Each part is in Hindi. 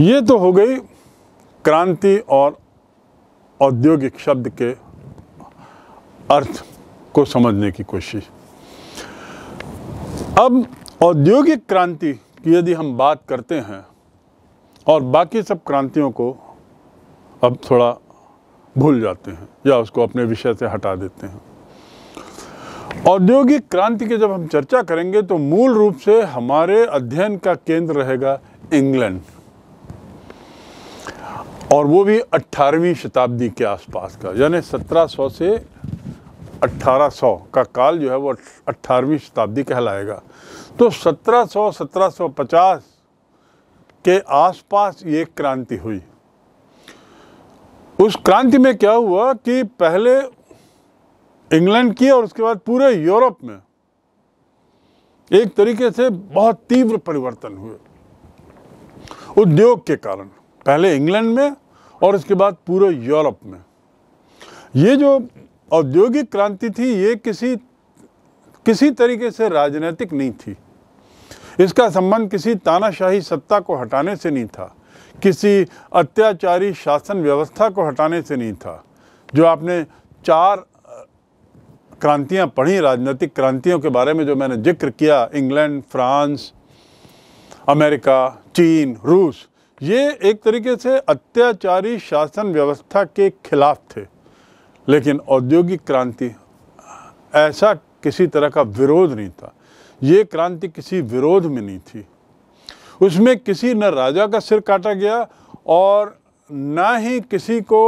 ये तो हो गई क्रांति और औद्योगिक शब्द के अर्थ को समझने की कोशिश अब औद्योगिक क्रांति की यदि हम बात करते हैं और बाकी सब क्रांतियों को अब थोड़ा भूल जाते हैं या उसको अपने विषय से हटा देते हैं औद्योगिक क्रांति की जब हम चर्चा करेंगे तो मूल रूप से हमारे अध्ययन का केंद्र रहेगा इंग्लैंड और वो भी 18वीं शताब्दी के आसपास का यानी 1700 से 1800 का काल जो है वो 18वीं शताब्दी कहलाएगा तो 1700 1750 के आसपास ये क्रांति हुई उस क्रांति में क्या हुआ कि पहले इंग्लैंड की और उसके बाद पूरे यूरोप में एक तरीके से बहुत तीव्र परिवर्तन हुए उद्योग के कारण पहले इंग्लैंड में और उसके बाद पूरे यूरोप में ये जो औद्योगिक क्रांति थी ये किसी किसी तरीके से राजनीतिक नहीं थी इसका संबंध किसी तानाशाही सत्ता को हटाने से नहीं था किसी अत्याचारी शासन व्यवस्था को हटाने से नहीं था जो आपने चार क्रांतियां पढ़ी राजनीतिक क्रांतियों के बारे में जो मैंने जिक्र किया इंग्लैंड फ्रांस अमेरिका चीन रूस ये एक तरीके से अत्याचारी शासन व्यवस्था के खिलाफ थे लेकिन औद्योगिक क्रांति ऐसा किसी तरह का विरोध नहीं था ये क्रांति किसी विरोध में नहीं थी उसमें किसी न राजा का सिर काटा गया और न ही किसी को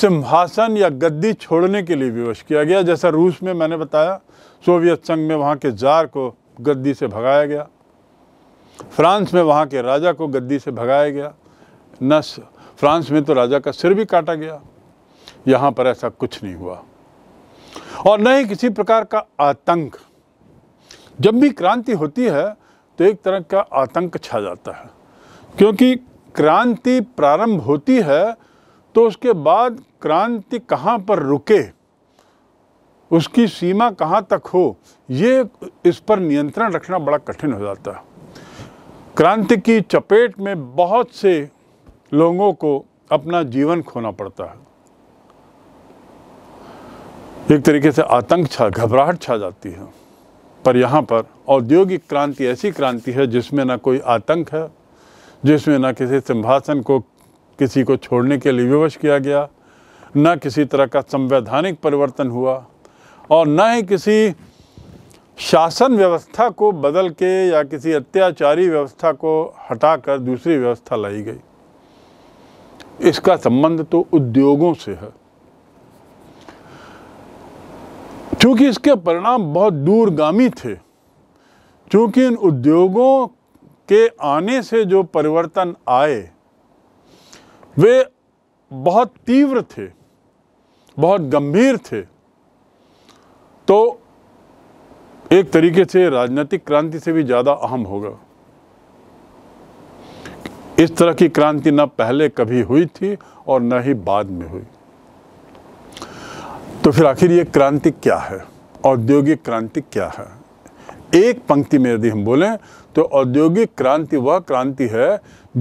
सिंहासन या गद्दी छोड़ने के लिए विवश किया गया जैसा रूस में मैंने बताया सोवियत संघ में वहाँ के जार को गद्दी से भगाया गया फ्रांस में वहाँ के राजा को गद्दी से भगाया गया न फ्रांस में तो राजा का सिर भी काटा गया यहाँ पर ऐसा कुछ नहीं हुआ और न ही किसी प्रकार का आतंक जब भी क्रांति होती है तो एक तरह का आतंक छा जाता है क्योंकि क्रांति प्रारंभ होती है तो उसके बाद क्रांति कहाँ पर रुके उसकी सीमा कहाँ तक हो ये इस पर नियंत्रण रखना बड़ा कठिन हो जाता है क्रांति की चपेट में बहुत से लोगों को अपना जीवन खोना पड़ता है एक तरीके से आतंक छा घबराहट छा जाती है पर यहाँ पर औद्योगिक क्रांति ऐसी क्रांति है जिसमें ना कोई आतंक है जिसमें ना किसी सिंहासन को किसी को छोड़ने के लिए विवश किया गया ना किसी तरह का संवैधानिक परिवर्तन हुआ और ना ही किसी शासन व्यवस्था को बदल के या किसी अत्याचारी व्यवस्था को हटाकर दूसरी व्यवस्था लाई गई इसका संबंध तो उद्योगों से है क्योंकि इसके परिणाम बहुत दूरगामी थे क्योंकि इन उद्योगों के आने से जो परिवर्तन आए वे बहुत तीव्र थे बहुत गंभीर थे तो एक तरीके से राजनीतिक क्रांति से भी ज़्यादा अहम होगा इस तरह की क्रांति न पहले कभी हुई थी और न ही बाद में हुई तो फिर आखिर ये क्रांति क्या है औद्योगिक क्रांति क्या है एक पंक्ति में यदि हम बोलें तो औद्योगिक क्रांति वह क्रांति है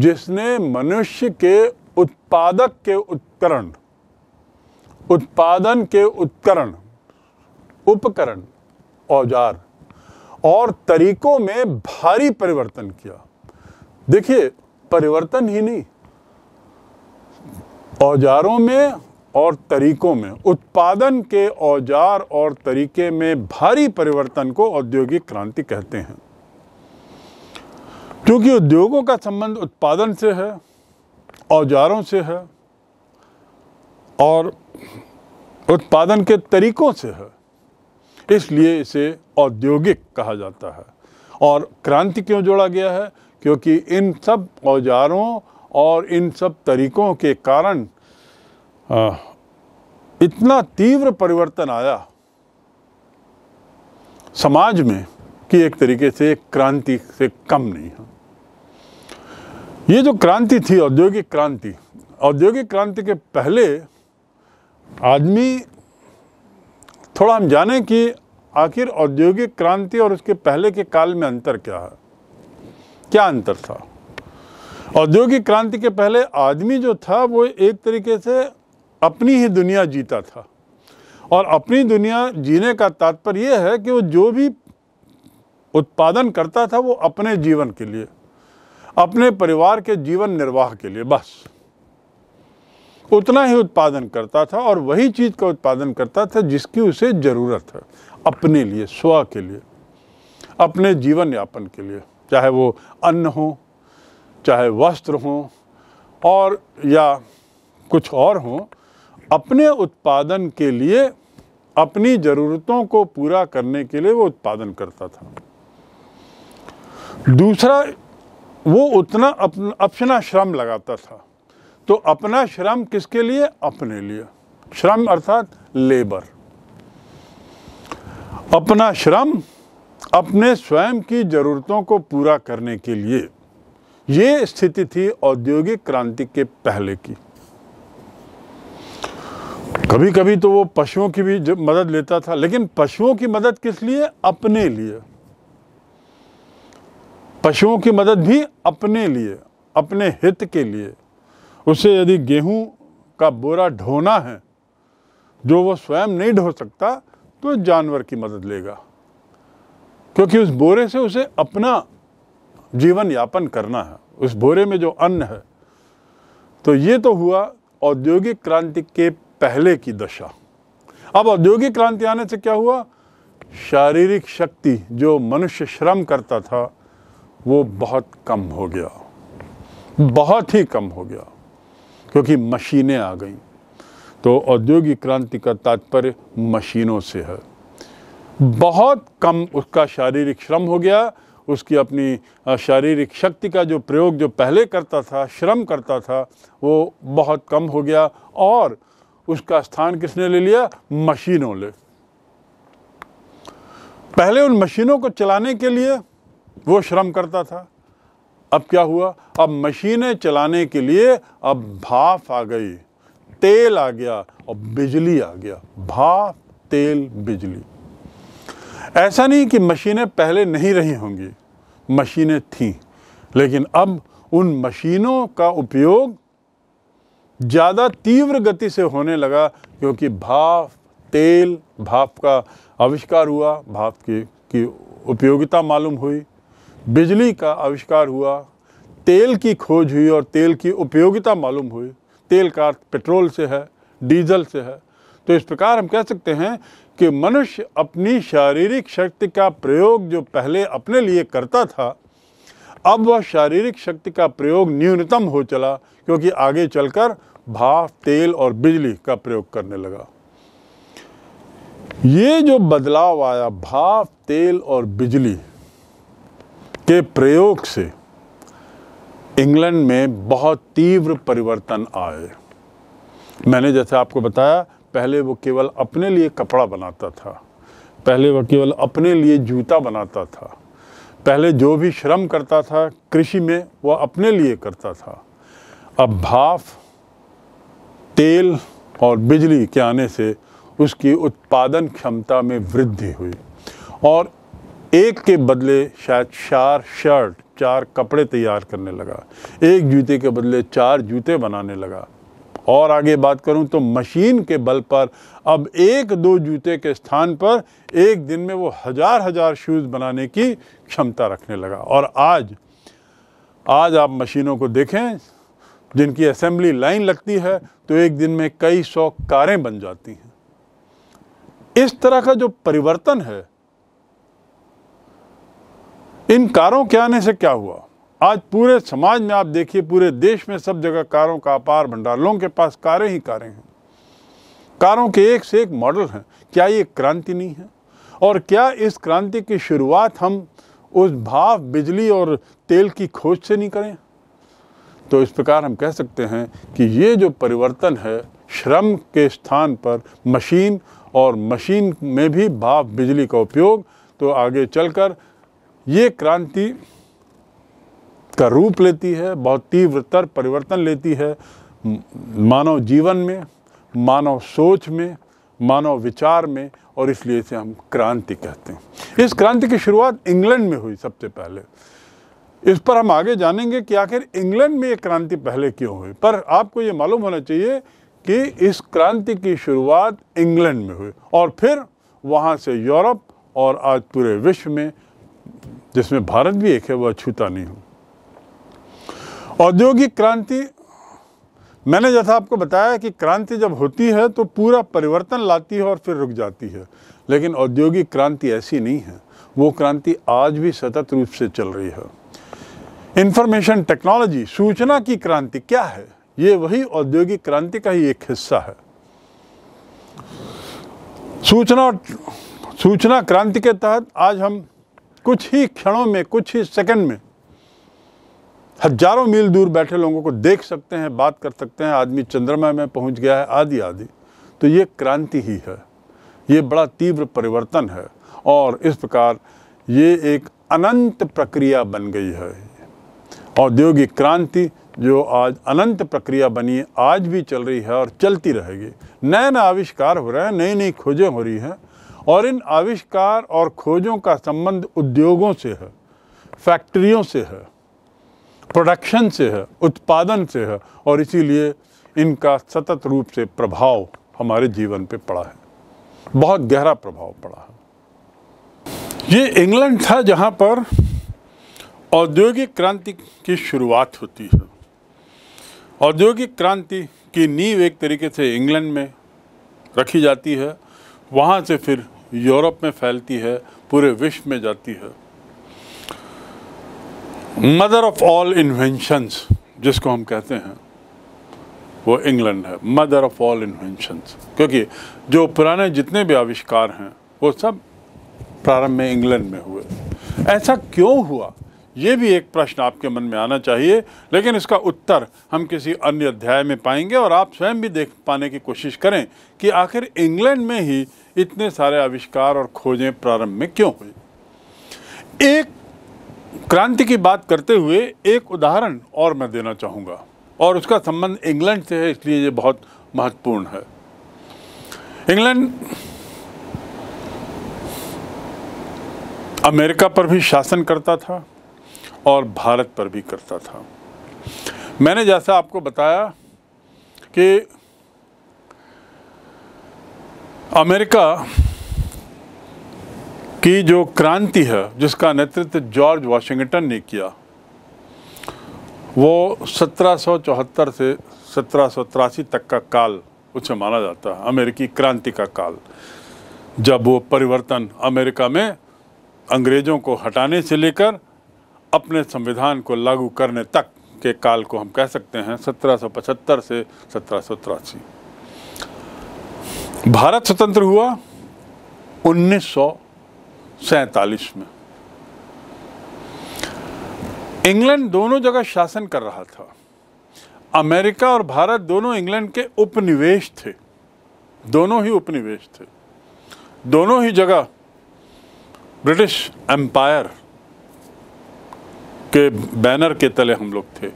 जिसने मनुष्य के उत्पादक के उपकरण उत्पादन के उपकरण उपकरण औजार और तरीकों में भारी परिवर्तन किया देखिए परिवर्तन ही नहीं औजारों में और तरीकों में उत्पादन के औजार और तरीके में भारी परिवर्तन को औद्योगिक क्रांति कहते हैं क्योंकि उद्योगों का संबंध उत्पादन से है औजारों से है और उत्पादन के तरीकों से है इसलिए इसे औद्योगिक कहा जाता है और क्रांति क्यों जोड़ा गया है क्योंकि इन सब औजारों और इन सब तरीकों के कारण इतना तीव्र परिवर्तन आया समाज में कि एक तरीके से क्रांति से कम नहीं है ये जो क्रांति थी औद्योगिक क्रांति औद्योगिक क्रांति के पहले आदमी थोड़ा हम जानें कि आखिर औद्योगिक क्रांति और उसके पहले के काल में अंतर क्या है क्या अंतर था औद्योगिक क्रांति के पहले आदमी जो था वो एक तरीके से अपनी ही दुनिया जीता था और अपनी दुनिया जीने का तात्पर्य यह है कि वो जो भी उत्पादन करता था वो अपने जीवन के लिए अपने परिवार के जीवन निर्वाह के लिए बस उतना ही उत्पादन करता था और वही चीज़ का उत्पादन करता था जिसकी उसे ज़रूरत है अपने लिए स्व के लिए अपने जीवन यापन के लिए चाहे वो अन्न हो चाहे वस्त्र हो और या कुछ और हो अपने उत्पादन के लिए अपनी ज़रूरतों को पूरा करने के लिए वो उत्पादन करता था दूसरा वो उतना अपना अपना श्रम लगाता था तो अपना श्रम किसके लिए अपने लिए श्रम अर्थात लेबर अपना श्रम अपने स्वयं की ज़रूरतों को पूरा करने के लिए ये स्थिति थी औद्योगिक क्रांति के पहले की कभी कभी तो वो पशुओं की भी मदद लेता था लेकिन पशुओं की मदद किस लिए अपने लिए पशुओं की मदद भी अपने लिए अपने हित के लिए उसे यदि गेहूं का बोरा ढोना है जो वो स्वयं नहीं ढो सकता तो जानवर की मदद लेगा क्योंकि उस बोरे से उसे अपना जीवन यापन करना है उस बोरे में जो अन्न है तो ये तो हुआ औद्योगिक क्रांति के पहले की दशा अब औद्योगिक क्रांति आने से क्या हुआ शारीरिक शक्ति जो मनुष्य श्रम करता था वो बहुत कम हो गया बहुत ही कम हो गया क्योंकि मशीनें आ गई तो औद्योगिक क्रांति का तात्पर्य मशीनों से है बहुत कम उसका शारीरिक श्रम हो गया उसकी अपनी शारीरिक शक्ति का जो प्रयोग जो पहले करता था श्रम करता था वो बहुत कम हो गया और उसका स्थान किसने ले लिया मशीनों ने पहले उन मशीनों को चलाने के लिए वो श्रम करता था अब क्या हुआ अब मशीनें चलाने के लिए अब भाप आ गई तेल आ गया और बिजली आ गया भाप तेल बिजली ऐसा नहीं कि मशीनें पहले नहीं रही होंगी मशीनें थीं लेकिन अब उन मशीनों का उपयोग ज़्यादा तीव्र गति से होने लगा क्योंकि भाप तेल भाप का आविष्कार हुआ भाप की, की उपयोगिता मालूम हुई बिजली का आविष्कार हुआ तेल की खोज हुई और तेल की उपयोगिता मालूम हुई तेल का अर्थ पेट्रोल से है डीजल से है तो इस प्रकार हम कह सकते हैं कि मनुष्य अपनी शारीरिक शक्ति का प्रयोग जो पहले अपने लिए करता था अब वह शारीरिक शक्ति का प्रयोग न्यूनतम हो चला क्योंकि आगे चलकर भाप तेल और बिजली का प्रयोग करने लगा ये जो बदलाव आया भाप तेल और बिजली के प्रयोग से इंग्लैंड में बहुत तीव्र परिवर्तन आए मैंने जैसे आपको बताया पहले वो केवल अपने लिए कपड़ा बनाता था पहले वो केवल अपने लिए जूता बनाता था पहले जो भी श्रम करता था कृषि में वह अपने लिए करता था अब भाफ तेल और बिजली के आने से उसकी उत्पादन क्षमता में वृद्धि हुई और एक के बदले शायद चार शर्ट चार कपड़े तैयार करने लगा एक जूते के बदले चार जूते बनाने लगा और आगे बात करूं तो मशीन के बल पर अब एक दो जूते के स्थान पर एक दिन में वो हज़ार हज़ार शूज़ बनाने की क्षमता रखने लगा और आज आज आप मशीनों को देखें जिनकी असेंबली लाइन लगती है तो एक दिन में कई सौ कारें बन जाती हैं इस तरह का जो परिवर्तन है इन कारों के आने से क्या हुआ आज पूरे समाज में आप देखिए पूरे देश में सब जगह कारों का अपार भंडार लोगों के पास कारें ही कारें हैं कारों के एक से एक मॉडल हैं क्या ये क्रांति नहीं है और क्या इस क्रांति की शुरुआत हम उस भाव बिजली और तेल की खोज से नहीं करें तो इस प्रकार हम कह सकते हैं कि ये जो परिवर्तन है श्रम के स्थान पर मशीन और मशीन में भी भाव बिजली का उपयोग तो आगे चलकर ये क्रांति का रूप लेती है बहुत तीव्रतर परिवर्तन लेती है मानव जीवन में मानव सोच में मानव विचार में और इसलिए इसे हम क्रांति कहते हैं इस क्रांति की शुरुआत इंग्लैंड में हुई सबसे पहले इस पर हम आगे जानेंगे कि आखिर इंग्लैंड में ये क्रांति पहले क्यों हुई पर आपको ये मालूम होना चाहिए कि इस क्रांति की शुरुआत इंग्लैंड में हुई और फिर वहाँ से यूरोप और आज पूरे विश्व में जिसमें भारत भी एक है वह अछूता नहीं हो औद्योगिक क्रांति मैंने जैसा आपको बताया कि क्रांति जब होती है तो पूरा परिवर्तन लाती है और फिर रुक जाती है लेकिन औद्योगिक क्रांति ऐसी नहीं है वो क्रांति आज भी सतत रूप से चल रही है इंफॉर्मेशन टेक्नोलॉजी सूचना की क्रांति क्या है ये वही औद्योगिक क्रांति का ही एक हिस्सा है सूचना सूचना क्रांति के तहत आज हम कुछ ही क्षणों में कुछ ही सेकंड में हजारों मील दूर बैठे लोगों को देख सकते हैं बात कर सकते हैं आदमी चंद्रमा में पहुंच गया है आदि आदि तो ये क्रांति ही है ये बड़ा तीव्र परिवर्तन है और इस प्रकार ये एक अनंत प्रक्रिया बन गई है औद्योगिक क्रांति जो आज अनंत प्रक्रिया बनी है आज भी चल रही है और चलती रहेगी नए नए आविष्कार हो रहे हैं नई नई खोजें हो रही हैं और इन आविष्कार और खोजों का संबंध उद्योगों से है फैक्ट्रियों से है प्रोडक्शन से है उत्पादन से है और इसीलिए इनका सतत रूप से प्रभाव हमारे जीवन पे पड़ा है बहुत गहरा प्रभाव पड़ा है ये इंग्लैंड था जहाँ पर औद्योगिक क्रांति की शुरुआत होती है औद्योगिक क्रांति की नींव एक तरीके से इंग्लैंड में रखी जाती है वहाँ से फिर यूरोप में फैलती है पूरे विश्व में जाती है मदर ऑफ ऑल इन्वेंशंस जिसको हम कहते हैं वो इंग्लैंड है मदर ऑफ ऑल इन्वेंशंस क्योंकि जो पुराने जितने भी आविष्कार हैं वो सब प्रारंभ में इंग्लैंड में हुए ऐसा क्यों हुआ ये भी एक प्रश्न आपके मन में आना चाहिए लेकिन इसका उत्तर हम किसी अन्य अध्याय में पाएंगे और आप स्वयं भी देख पाने की कोशिश करें कि आखिर इंग्लैंड में ही इतने सारे आविष्कार और खोजें प्रारंभ में क्यों हुई एक क्रांति की बात करते हुए एक उदाहरण और मैं देना चाहूँगा और उसका संबंध इंग्लैंड से है इसलिए ये बहुत महत्वपूर्ण है इंग्लैंड अमेरिका पर भी शासन करता था और भारत पर भी करता था मैंने जैसा आपको बताया कि अमेरिका की जो क्रांति है जिसका नेतृत्व जॉर्ज वाशिंगटन ने किया वो 1774 से सत्रह तक का काल उसे माना जाता है अमेरिकी क्रांति का काल जब वो परिवर्तन अमेरिका में अंग्रेज़ों को हटाने से लेकर अपने संविधान को लागू करने तक के काल को हम कह सकते हैं 1775 से सत्रह भारत स्वतंत्र हुआ उन्नीस में इंग्लैंड दोनों जगह शासन कर रहा था अमेरिका और भारत दोनों इंग्लैंड के उपनिवेश थे दोनों ही उपनिवेश थे दोनों ही जगह ब्रिटिश एम्पायर के बैनर के तले हम लोग थे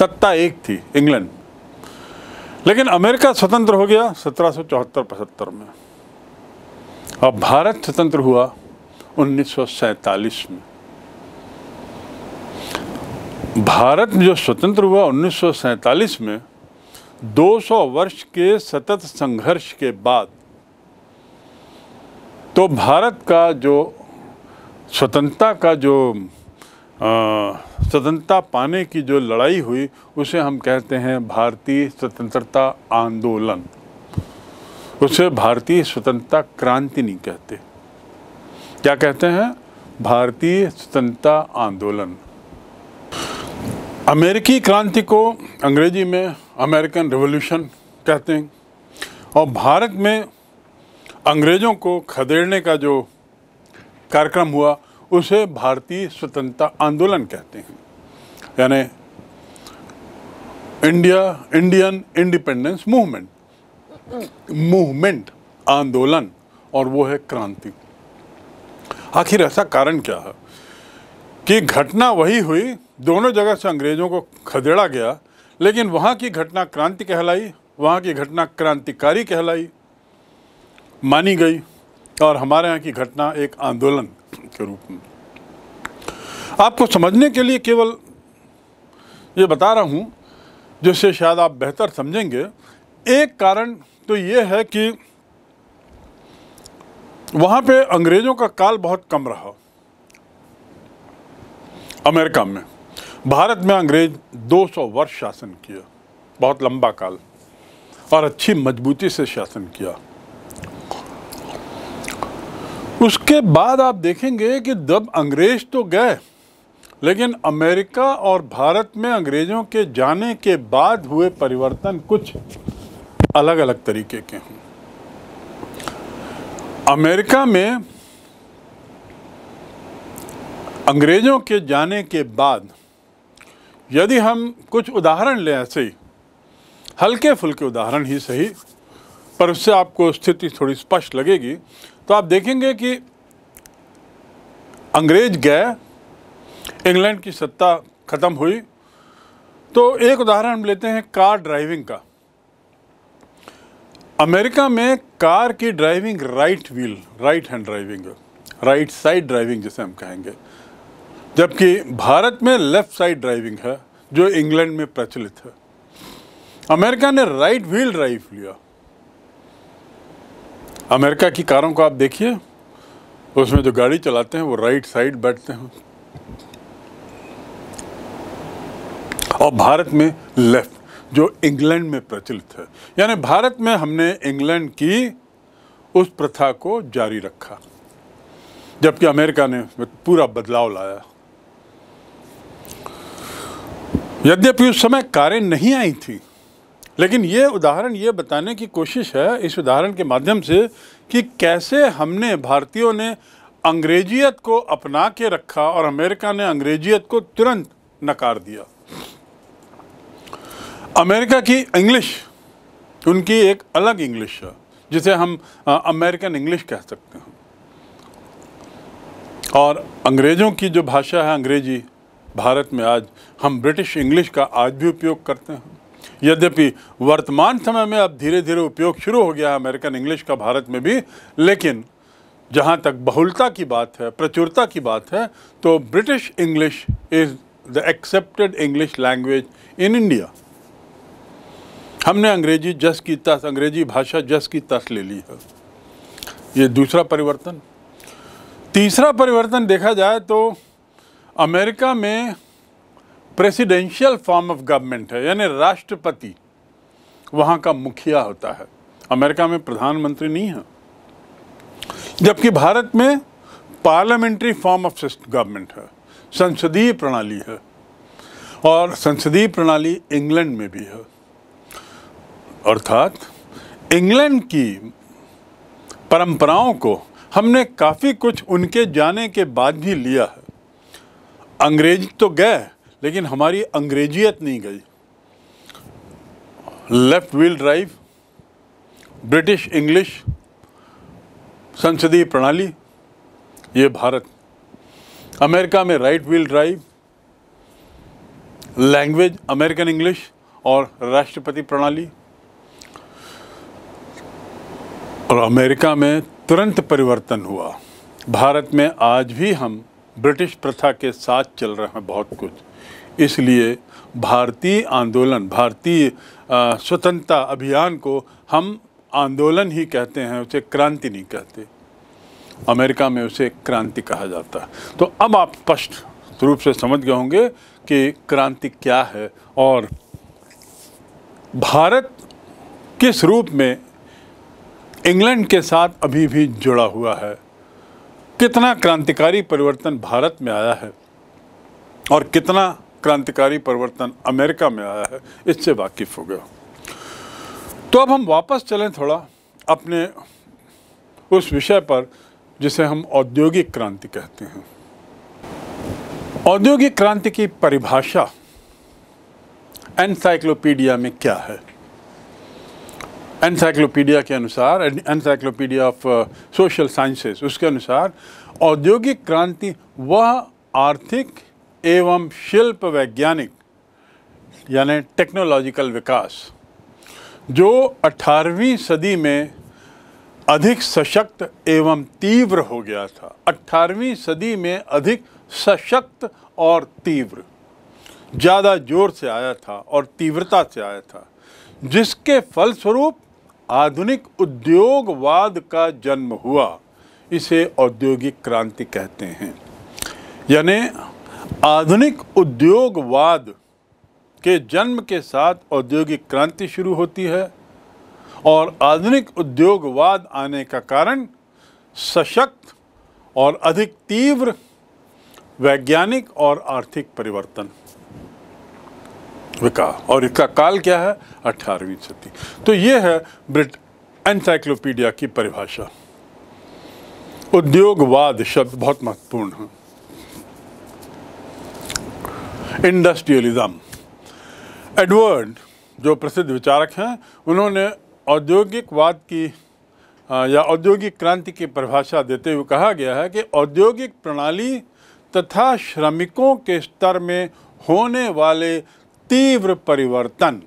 सत्ता एक थी इंग्लैंड लेकिन अमेरिका स्वतंत्र हो गया सत्रह सौ चौहत्तर पचहत्तर में और भारत स्वतंत्र हुआ उन्नीस में भारत जो स्वतंत्र हुआ उन्नीस में 200 वर्ष के सतत संघर्ष के बाद तो भारत का जो स्वतंत्रता का जो स्वतंत्रता पाने की जो लड़ाई हुई उसे हम कहते हैं भारतीय स्वतंत्रता आंदोलन उसे भारतीय स्वतंत्रता क्रांति नहीं कहते क्या कहते हैं भारतीय स्वतंत्रता आंदोलन अमेरिकी क्रांति को अंग्रेजी में अमेरिकन रिवॉल्यूशन कहते हैं और भारत में अंग्रेज़ों को खदेड़ने का जो कार्यक्रम हुआ उसे भारतीय स्वतंत्रता आंदोलन कहते हैं यानी India Indian independence movement movement आंदोलन और वो है क्रांति आखिर ऐसा कारण क्या है कि घटना वही हुई दोनों जगह से अंग्रेज़ों को खदेड़ा गया लेकिन वहाँ की घटना क्रांति कहलाई वहाँ की घटना क्रांतिकारी कहलाई मानी गई और हमारे यहाँ की घटना एक आंदोलन के रूप में आपको समझने के लिए केवल ये बता रहा हूँ जिससे शायद आप बेहतर समझेंगे एक कारण तो ये है कि वहाँ पे अंग्रेज़ों का काल बहुत कम रहा अमेरिका में भारत में अंग्रेज 200 वर्ष शासन किया बहुत लंबा काल और अच्छी मजबूती से शासन किया उसके बाद आप देखेंगे कि जब अंग्रेज तो गए लेकिन अमेरिका और भारत में अंग्रेज़ों के जाने के बाद हुए परिवर्तन कुछ अलग अलग तरीके के हैं अमेरिका में अंग्रेज़ों के जाने के बाद यदि हम कुछ उदाहरण लें ऐसे ही हल्के फुल्के उदाहरण ही सही पर उससे आपको स्थिति थोड़ी स्पष्ट लगेगी तो आप देखेंगे कि अंग्रेज गए इंग्लैंड की सत्ता ख़त्म हुई तो एक उदाहरण हम लेते हैं कार ड्राइविंग का अमेरिका में कार की driving right wheel right hand driving right side driving जिसे हम कहेंगे जबकि भारत में लेफ़्ट साइड ड्राइविंग है जो इंग्लैंड में प्रचलित है अमेरिका ने राइट व्हील ड्राइव लिया अमेरिका की कारों को आप देखिए उसमें जो गाड़ी चलाते हैं वो राइट साइड बैठते हैं और भारत में लेफ्ट जो इंग्लैंड में प्रचलित है यानी भारत में हमने इंग्लैंड की उस प्रथा को जारी रखा जबकि अमेरिका ने पूरा बदलाव लाया यद्यपि उस समय कारें नहीं आई थी लेकिन ये उदाहरण ये बताने की कोशिश है इस उदाहरण के माध्यम से कि कैसे हमने भारतीयों ने अंग्रेजियत को अपना के रखा और अमेरिका ने अंग्रेजियत को तुरंत नकार दिया अमेरिका की इंग्लिश उनकी एक अलग इंग्लिश है जिसे हम अमेरिकन इंग्लिश कह सकते हैं और अंग्रेज़ों की जो भाषा है अंग्रेजी भारत में आज हम ब्रिटिश इंग्लिश का आज भी उपयोग करते हैं यद्यपि वर्तमान समय में अब धीरे धीरे उपयोग शुरू हो गया है अमेरिकन इंग्लिश का भारत में भी लेकिन जहाँ तक बहुलता की बात है प्रचुरता की बात है तो British English is the accepted English language in India हमने अंग्रेजी जस की तस अंग्रेजी भाषा जस की तस ले ली है ये दूसरा परिवर्तन तीसरा परिवर्तन देखा जाए तो अमेरिका में प्रेसिडेंशियल फॉर्म ऑफ गवर्नमेंट है यानी राष्ट्रपति वहाँ का मुखिया होता है अमेरिका में प्रधानमंत्री नहीं है जबकि भारत में पार्लियामेंट्री फॉर्म ऑफ गवर्नमेंट है संसदीय प्रणाली है और संसदीय प्रणाली इंग्लैंड में भी है अर्थात इंग्लैंड की परंपराओं को हमने काफ़ी कुछ उनके जाने के बाद भी लिया है अंग्रेज तो गए लेकिन हमारी अंग्रेजियत नहीं गई left wheel drive British English संसदीय प्रणाली ये भारत अमेरिका में right wheel drive language American English और राष्ट्रपति प्रणाली और अमेरिका में तुरंत परिवर्तन हुआ भारत में आज भी हम ब्रिटिश प्रथा के साथ चल रहे हैं बहुत कुछ इसलिए भारतीय आंदोलन भारतीय स्वतंत्रता अभियान को हम आंदोलन ही कहते हैं उसे क्रांति नहीं कहते अमेरिका में उसे क्रांति कहा जाता है तो अब आप स्पष्ट रूप से समझ गए होंगे कि क्रांति क्या है और भारत किस रूप में इंग्लैंड के साथ अभी भी जुड़ा हुआ है कितना क्रांतिकारी परिवर्तन भारत में आया है और कितना क्रांतिकारी परिवर्तन अमेरिका में आया है इससे वाकिफ हो गया तो अब हम वापस चलें थोड़ा अपने उस विषय पर जिसे हम औद्योगिक क्रांति कहते हैं औद्योगिक क्रांति की परिभाषा एनसाइक्लोपीडिया में क्या है एनसाइक्लोपीडिया के अनुसार एनसाइक्लोपीडिया ऑफ सोशल साइंसेस उसके अनुसार औद्योगिक क्रांति वह आर्थिक एवं शिल्प वैज्ञानिक यानी टेक्नोलॉजिकल विकास जो 18वीं सदी में अधिक सशक्त एवं तीव्र हो गया था 18वीं सदी में अधिक सशक्त और तीव्र ज़्यादा जोर से आया था और तीव्रता से आया था जिसके फलस्वरूप आधुनिक उद्योगवाद का जन्म हुआ इसे औद्योगिक क्रांति कहते हैं यानी आधुनिक उद्योगवाद के जन्म के साथ औद्योगिक क्रांति शुरू होती है और आधुनिक उद्योगवाद आने का कारण सशक्त और अधिक तीव्र वैज्ञानिक और आर्थिक परिवर्तन विकास और इसका काल क्या है 18वीं सदी तो ये है ब्रिट एनसाइक्लोपीडिया की परिभाषा उद्योगवाद शब्द बहुत महत्वपूर्ण है इंडस्ट्रियलिज्म एडवर्ड जो प्रसिद्ध विचारक हैं उन्होंने औद्योगिकवाद की या औद्योगिक क्रांति की परिभाषा देते हुए कहा गया है कि औद्योगिक प्रणाली तथा श्रमिकों के स्तर में होने वाले तीव्र परिवर्तन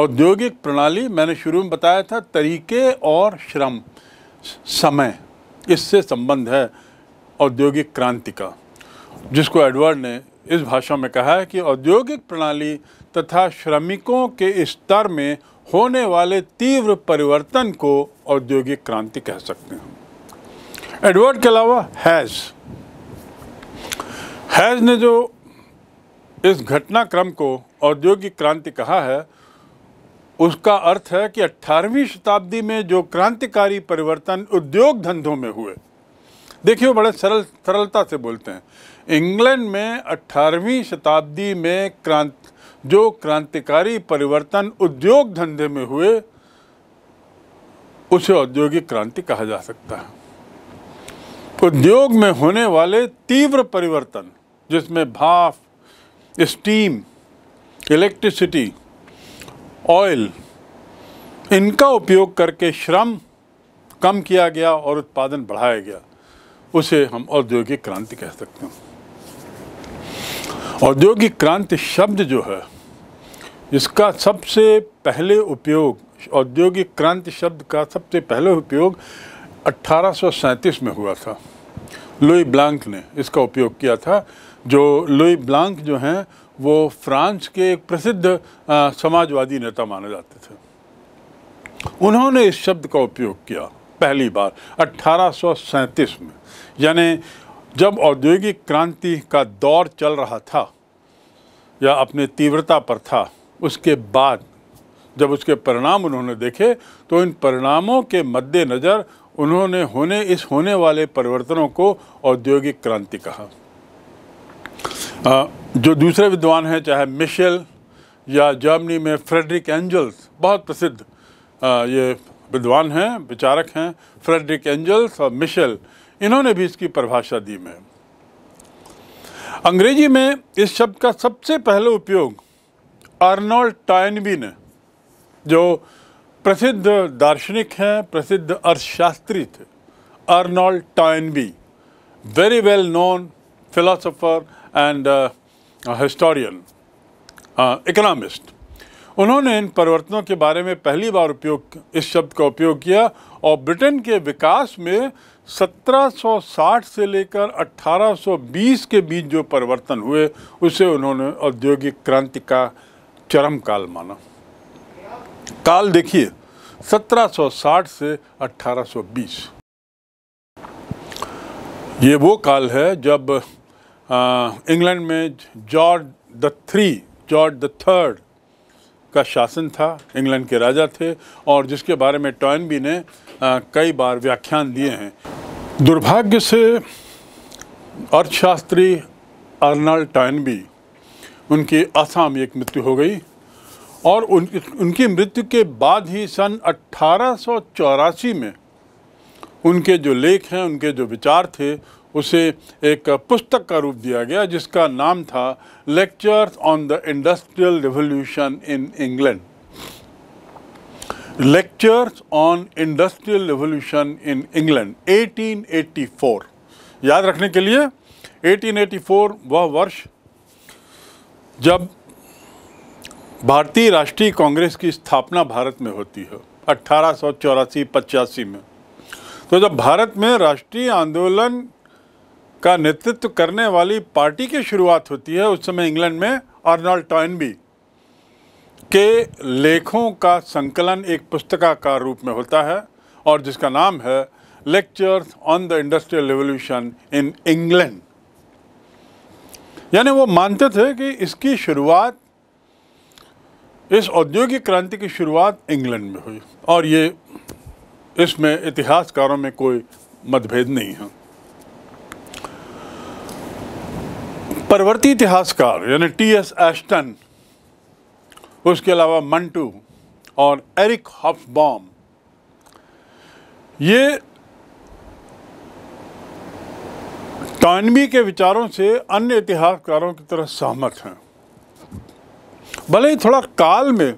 औद्योगिक प्रणाली मैंने शुरू में बताया था तरीके और श्रम समय इससे संबंध है औद्योगिक क्रांति का जिसको एडवर्ड ने इस भाषा में कहा है कि औद्योगिक प्रणाली तथा श्रमिकों के स्तर में होने वाले तीव्र परिवर्तन को औद्योगिक क्रांति कह सकते हैं एडवर्ड के अलावा हैज़ हैज़ ने जो इस घटनाक्रम को औद्योगिक क्रांति कहा है उसका अर्थ है कि 18वीं शताब्दी में जो क्रांतिकारी परिवर्तन उद्योग धंधों में हुए देखिए वो बड़े सरल सरलता से बोलते हैं इंग्लैंड में 18वीं शताब्दी में क्रांत जो क्रांतिकारी परिवर्तन उद्योग धंधे में हुए उसे औद्योगिक क्रांति कहा जा सकता है उद्योग में होने वाले तीव्र परिवर्तन जिसमें भाप स्टीम इलेक्ट्रिसिटी ऑयल इनका उपयोग करके श्रम कम किया गया और उत्पादन बढ़ाया गया उसे हम औद्योगिक क्रांति कह सकते हैं औद्योगिक क्रांति शब्द जो है इसका सबसे पहले उपयोग औद्योगिक क्रांति शब्द का सबसे पहले उपयोग अट्ठारह में हुआ था लुई ब्लांक ने इसका उपयोग किया था जो लुई ब्लांक जो हैं वो फ्रांस के एक प्रसिद्ध समाजवादी नेता माने जाते थे उन्होंने इस शब्द का उपयोग किया पहली बार अट्ठारह में यानी जब औद्योगिक क्रांति का दौर चल रहा था या अपने तीव्रता पर था उसके बाद जब उसके परिणाम उन्होंने देखे तो इन परिणामों के मद्देनज़र उन्होंने होने इस होने वाले परिवर्तनों को औद्योगिक क्रांति कहा आ, जो दूसरे विद्वान हैं चाहे मिशेल या जर्मनी में फ्रेडरिक एंजल्स बहुत प्रसिद्ध आ, ये विद्वान हैं विचारक हैं फ्रेडरिक एंजल्स और मिशेल इन्होंने भी इसकी परिभाषा दी में अंग्रेजी में इस शब्द का सबसे पहला उपयोग आर्नोल्ड टाइनबी ने जो प्रसिद्ध दार्शनिक हैं प्रसिद्ध अर्थशास्त्री थे Arnold Toynbee very well known philosopher and historian economist उन्होंने इन परिवर्तनों के बारे में पहली बार उपयोग इस शब्द का उपयोग किया और ब्रिटेन के विकास में 1760 से लेकर 1820 के बीच जो परिवर्तन हुए उसे उन्होंने औद्योगिक क्रांति का चरम काल माना काल देखिए 1760 से 1820 ये वो काल है जब इंग्लैंड में George the three George the third का शासन था इंग्लैंड के राजा थे और जिसके बारे में टॉयनबी ने कई बार व्याख्यान दिए हैं दुर्भाग्य से अर्थशास्त्री टॉयन टॉयनबी उनकी असाम एक मृत्यु हो गई और उन उनकी मृत्यु के बाद ही सन अट्ठारह में उनके जो लेख हैं उनके जो विचार थे उसे एक पुस्तक का रूप दिया गया जिसका नाम था lectures on the industrial revolution in England lectures on industrial revolution in England 1884 याद रखने के लिए 1884 वह वर्ष जब भारतीय राष्ट्रीय कांग्रेस की स्थापना भारत में होती है अट्ठारह सौ में तो जब भारत में राष्ट्रीय आंदोलन का नेतृत्व करने वाली पार्टी की शुरुआत होती है उस समय इंग्लैंड में आर्नल्ड टॉयनबी के लेखों का संकलन एक पुस्तका का रूप में होता है और जिसका नाम है lectures on the industrial revolution in England यानी वो मानते थे कि इसकी शुरुआत इस औद्योगिक क्रांति की शुरुआत इंग्लैंड में हुई और ये इसमें इतिहासकारों में कोई मतभेद नहीं है परवर्ती इतिहासकार यानी टी एस एस्टन उसके अलावा मंटू और एरिक हॉफ्सबॉम ये टॉनमी के विचारों से अन्य इतिहासकारों की तरह सहमत हैं भले ही थोड़ा काल में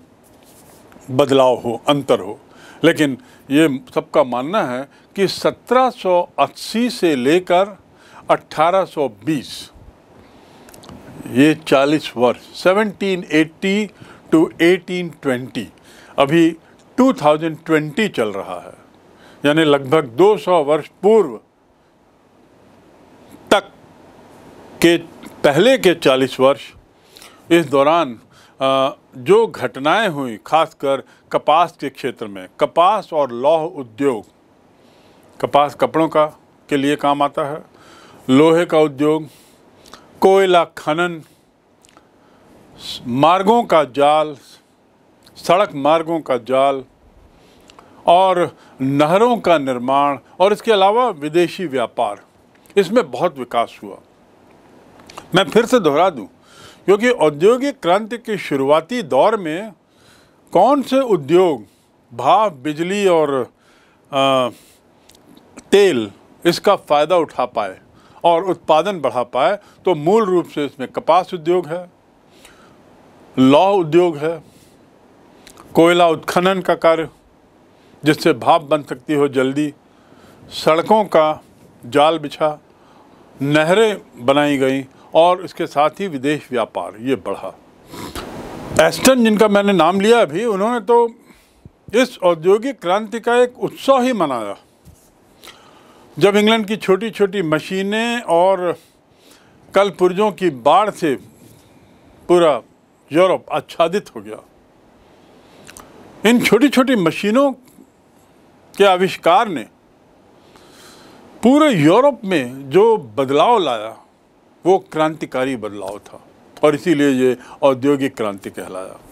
बदलाव हो अंतर हो लेकिन ये सबका मानना है कि 1780 से लेकर 1820 ये 40 वर्ष 1780 टू 1820 अभी 2020 चल रहा है यानी लगभग 200 वर्ष पूर्व तक के पहले के 40 वर्ष इस दौरान जो घटनाएं हुई खासकर कपास के क्षेत्र में कपास और लौह उद्योग कपास कपड़ों का के लिए काम आता है लोहे का उद्योग कोयला खनन मार्गों का जाल सड़क मार्गों का जाल और नहरों का निर्माण और इसके अलावा विदेशी व्यापार इसमें बहुत विकास हुआ मैं फिर से दोहरा दूं क्योंकि औद्योगिक क्रांति के शुरुआती दौर में कौन से उद्योग भाप बिजली और आ, तेल इसका फ़ायदा उठा पाए और उत्पादन बढ़ा पाए तो मूल रूप से इसमें कपास उद्योग है लौह उद्योग है कोयला उत्खनन का कार्य जिससे भाप बन सकती हो जल्दी सड़कों का जाल बिछा नहरें बनाई गई और इसके साथ ही विदेश व्यापार ये बढ़ा एस्टन जिनका मैंने नाम लिया अभी उन्होंने तो इस औद्योगिक क्रांति का एक उत्सव ही मनाया जब इंग्लैंड की छोटी छोटी मशीनें और कल पुरजों की बाढ़ से पूरा यूरोप आच्छादित हो गया इन छोटी छोटी मशीनों के आविष्कार ने पूरे यूरोप में जो बदलाव लाया वो क्रांतिकारी बदलाव था और इसीलिए ये औद्योगिक क्रांति कहलाया